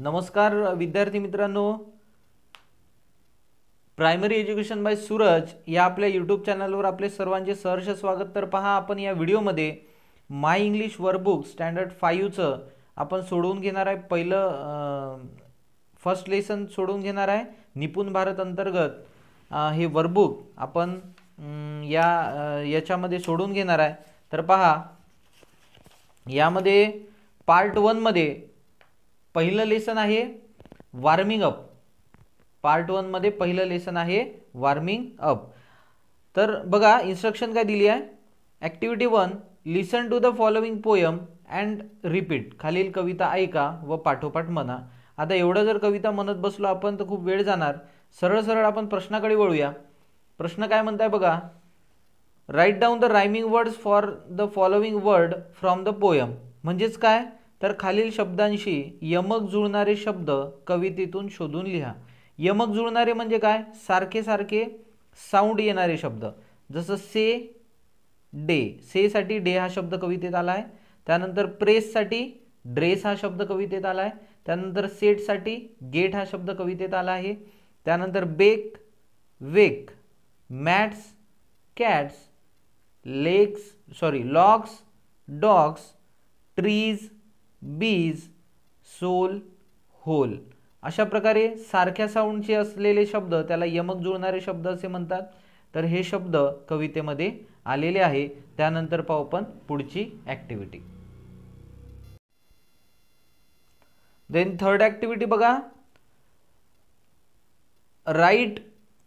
नमस्कार विद्यार्थी मित्रांनो प्रायमरी एज्युकेशन बाय सूरज या आपल्या यूट्यूब चॅनलवर आपले सर्वांचे सहर्ष स्वागत तर पहा आपण या व्हिडिओमध्ये माय इंग्लिश वर्कबुक स्टँडर्ड फाईव्हचं आपण सोडवून घेणार आहे पहिलं फर्स्ट लेसन सोडवून घेणार आहे निपुण भारत अंतर्गत हे वर्कबुक आपण या याच्यामध्ये सोडून घेणार आहे तर पहा यामध्ये पार्ट वनमध्ये पहिलं लेसन आहे वॉर्मिंग अप पार्ट वनमध्ये पहिलं लेसन आहे वॉर्मिंग अप तर बघा इन्स्ट्रक्शन काय दिली आहे activity one listen to the following poem and repeat खालील कविता ऐका व पाठोपाठ म्हणा आता एवढं जर कविता म्हणत बसलो आपण तर खूप वेळ जाणार सरळ सरळ आपण प्रश्नाकडे वळूया प्रश्न काय म्हणताय बघा write down the rhyming words for the following word from the poem म्हणजेच काय तर खालील शब्दांशी यमक जुळणारे शब्द कवितेतून शोधून लिहा यमक जुळणारे म्हणजे काय सारखे सारखे साऊंड येणारे शब्द जसं से डे सेसाठी डे हा शब्द कवितेत आला आहे त्यानंतर प्रेससाठी ड्रेस हा शब्द कवितेत आला आहे त्यानंतर सेटसाठी गेट हा शब्द कवितेत आला आहे त्यानंतर bake wake mats cats lakes sorry locks dogs trees bees soul hole अशा प्रकारे सारख्या साऊंडचे असलेले शब्द त्याला यमक जुळणारे शब्द असे म्हणतात तर हे शब्द कवितेमध्ये आलेले आहे त्यानंतर पाहू आपण पुढची ॲक्टिव्हिटी देन थर्ड ॲक्टिव्हिटी बघा write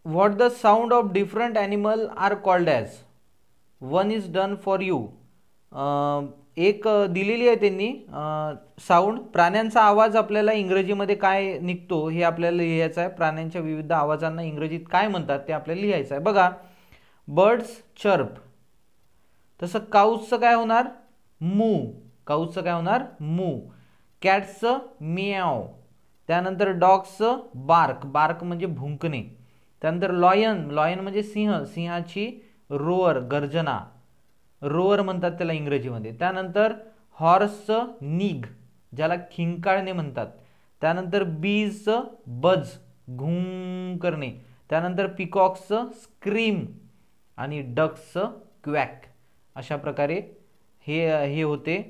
what the sound of different animal are called as one is done for you एक दिलेली आहे त्यांनी साऊंड प्राण्यांचा आवाज आपल्याला इंग्रजीमध्ये काय निघतो हे आपल्याला लिहायचं आहे प्राण्यांच्या विविध आवाजांना इंग्रजीत काय म्हणतात ते आपल्याला लिहायचं आहे बघा बर्ड्स चर्प तसं काऊसचं काय होणार मू काऊसचं काय होणार मू कॅट्सचं मियाव त्यानंतर डॉग्सचं बार्क बार्क म्हणजे भुंकणे त्यानंतर लॉयन लॉयन म्हणजे सिंह सिंहाची रोअर गर्जना रोअर म्हणतात त्याला इंग्रजीमध्ये त्यानंतर हॉर्सचं निग ज्याला खिंकाळणे म्हणतात त्यानंतर बीज बज घुंग करणे त्यानंतर पिकॉक्स स्क्रीम आणि डक्स क्वॅक अशा प्रकारे हे हे होते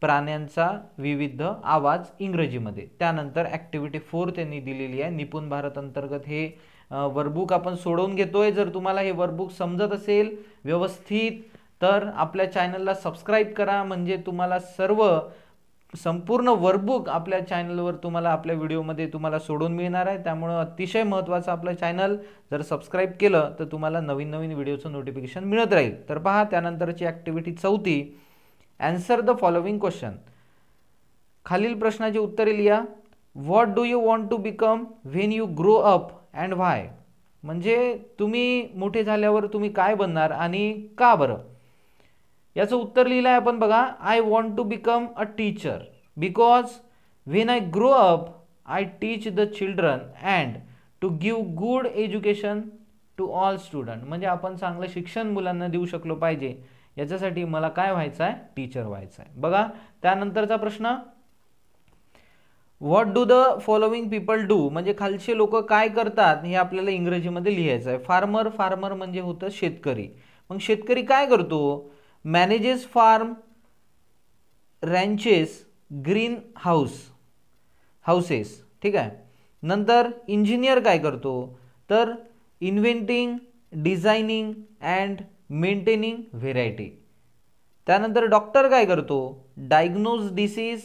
प्राण्यांचा विविध आवाज इंग्रजीमध्ये त्यानंतर ॲक्टिव्हिटी फोर त्यांनी दिलेली आहे निपुण भारत अंतर्गत हे वर्बुक आपण सोडवून घेतोय जर तुम्हाला हे वर्बुक समजत असेल व्यवस्थित तर आपल्या चॅनलला सबस्क्राईब करा म्हणजे तुम्हाला सर्व संपूर्ण वर्कबुक आपल्या चॅनलवर तुम्हाला आपल्या व्हिडिओमध्ये तुम्हाला सोडून मिळणार आहे त्यामुळं अतिशय महत्त्वाचं आपलं चॅनल जर सबस्क्राईब केलं तर तुम्हाला नवीन नवीन व्हिडिओचं नोटिफिकेशन मिळत राहील तर पहा त्यानंतरची ॲक्टिव्हिटी चौथी ॲन्सर द फॉलोविंग क्वेश्चन खालील प्रश्नाची उत्तरे लिहा what do you want to become when you grow up and why म्हणजे तुम्ही मोठे झाल्यावर तुम्ही काय बनणार आणि का बरं याचं उत्तर लिहिलं आहे आपण बघा I want to become a teacher because when I grow up I teach the children and to give good education to all student म्हणजे आपण चांगलं शिक्षण मुलांना देऊ शकलो पाहिजे याच्यासाठी मला काय व्हायचं आहे टीचर व्हायचं आहे बघा त्यानंतरचा प्रश्न what do the following people do म्हणजे खालचे लोक काय करतात हे आपल्याला इंग्रजीमध्ये लिहायचं आहे फार्मर फार्मर म्हणजे होतं शेतकरी मग शेतकरी काय करतो manages farm ranches green house houses ठीक आहे नंतर इंजिनियर काय करतो तर inventing designing and maintaining variety त्यानंतर डॉक्टर काय करतो डायग्नोज डिसीज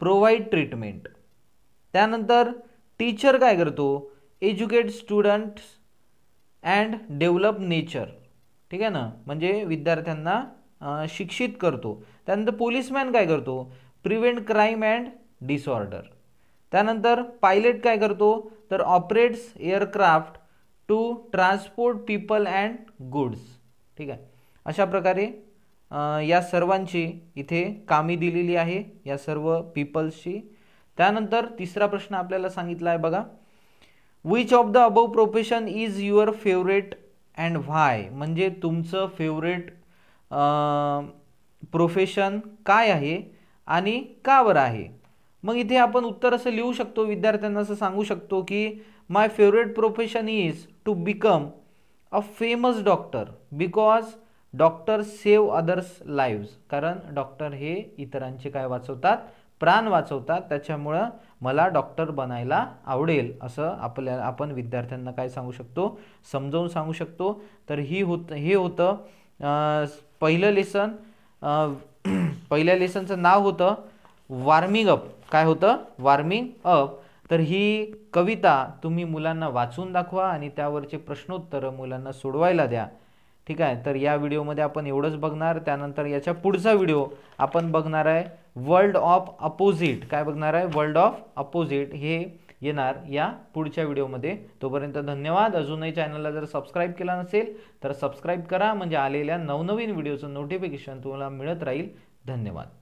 प्रोवाईड ट्रीटमेंट त्यानंतर टीचर काय करतो educate students and develop nature ठीक आहे ना म्हणजे विद्यार्थ्यांना शिक्षित करतो त्यानंतर पोलिसमॅन काय करतो प्रिव्हेंट क्राईम अँड डिसऑर्डर त्यानंतर पायलट काय करतो तर operates aircraft to transport people and goods ठीक आहे अशा प्रकारे या सर्वांची इथे कामी दिलेली आहे या सर्व पीपल्सची त्यानंतर तिसरा प्रश्न आपल्याला सांगितला आहे बघा which of the above profession is your favourite and why म्हणजे तुमचं फेवरेट प्रोफेशन काय आहे आणि कावर आहे मग इथे आपण उत्तर असं लिहू शकतो विद्यार्थ्यांना असं सांगू शकतो की my favourite profession is to become a famous doctor because doctor save others lives कारण डॉक्टर हे इतरांचे काय वाचवतात प्राण वाचवतात त्याच्यामुळं मला डॉक्टर बनायला आवडेल असं आपल्या आपण विद्यार्थ्यांना काय सांगू शकतो समजावून सांगू शकतो तर ही होत हे होतं पहिलं लेसन पहिल्या लेसनचं नाव होतं वार्मिंग अप काय होतं वार्मिंग अप तर ही कविता तुम्ही मुलांना वाचून दाखवा आणि त्यावरचे प्रश्नोत्तर मुलांना सोडवायला द्या ठीक आहे तर या व्हिडिओमध्ये आपण एवढंच बघणार त्यानंतर याच्या पुढचा व्हिडिओ आपण बघणार आहे वर्ल्ड ऑफ अपोजिट काय बघणार आहे वर्ल्ड ऑफ अपोजिट हे येणार या पुढच्या व्हिडिओमध्ये तोपर्यंत धन्यवाद अजूनही चॅनलला जर सबस्क्राईब केला नसेल तर सबस्क्राईब करा म्हणजे आलेल्या नवनवीन व्हिडिओचं नोटिफिकेशन तुम्हाला मिळत राहील धन्यवाद